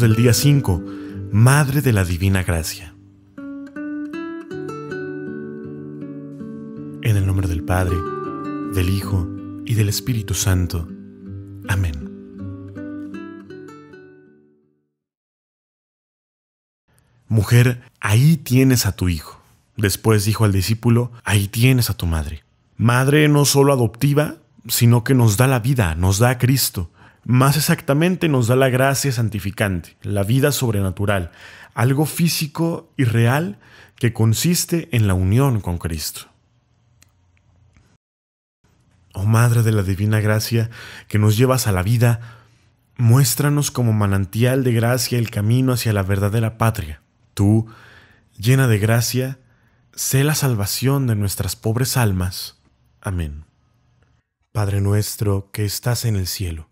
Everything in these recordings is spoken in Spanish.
del día 5, Madre de la Divina Gracia. En el nombre del Padre, del Hijo y del Espíritu Santo. Amén. Mujer, ahí tienes a tu hijo. Después dijo al discípulo, ahí tienes a tu madre. Madre no solo adoptiva, sino que nos da la vida, nos da a Cristo. Más exactamente nos da la gracia santificante, la vida sobrenatural, algo físico y real que consiste en la unión con Cristo. Oh Madre de la Divina Gracia, que nos llevas a la vida, muéstranos como manantial de gracia el camino hacia la verdadera patria. Tú, llena de gracia, sé la salvación de nuestras pobres almas. Amén. Padre nuestro que estás en el cielo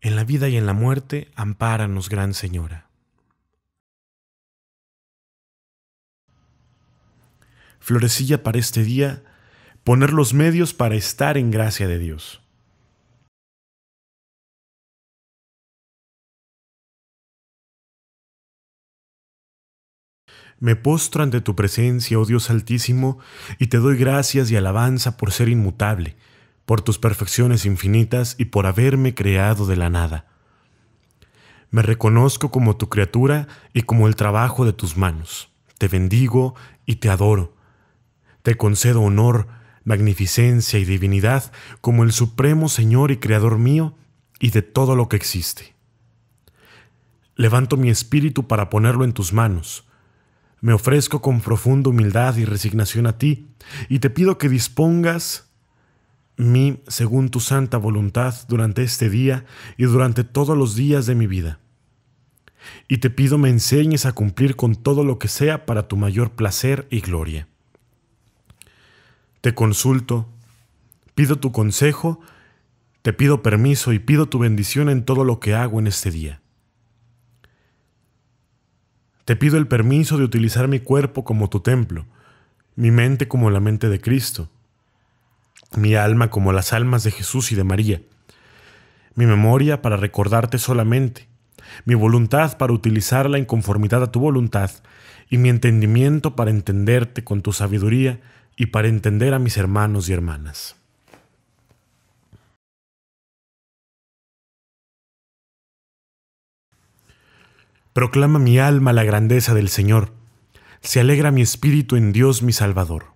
en la vida y en la muerte, ampáranos, Gran Señora. Florecilla para este día, poner los medios para estar en gracia de Dios. Me postro ante tu presencia, oh Dios Altísimo, y te doy gracias y alabanza por ser inmutable por tus perfecciones infinitas y por haberme creado de la nada. Me reconozco como tu criatura y como el trabajo de tus manos. Te bendigo y te adoro. Te concedo honor, magnificencia y divinidad como el supremo Señor y Creador mío y de todo lo que existe. Levanto mi espíritu para ponerlo en tus manos. Me ofrezco con profunda humildad y resignación a ti, y te pido que dispongas mí según tu santa voluntad durante este día y durante todos los días de mi vida. Y te pido me enseñes a cumplir con todo lo que sea para tu mayor placer y gloria. Te consulto, pido tu consejo, te pido permiso y pido tu bendición en todo lo que hago en este día. Te pido el permiso de utilizar mi cuerpo como tu templo, mi mente como la mente de Cristo, mi alma como las almas de Jesús y de María, mi memoria para recordarte solamente, mi voluntad para utilizarla en conformidad a tu voluntad, y mi entendimiento para entenderte con tu sabiduría y para entender a mis hermanos y hermanas. Proclama mi alma la grandeza del Señor, se alegra mi espíritu en Dios mi Salvador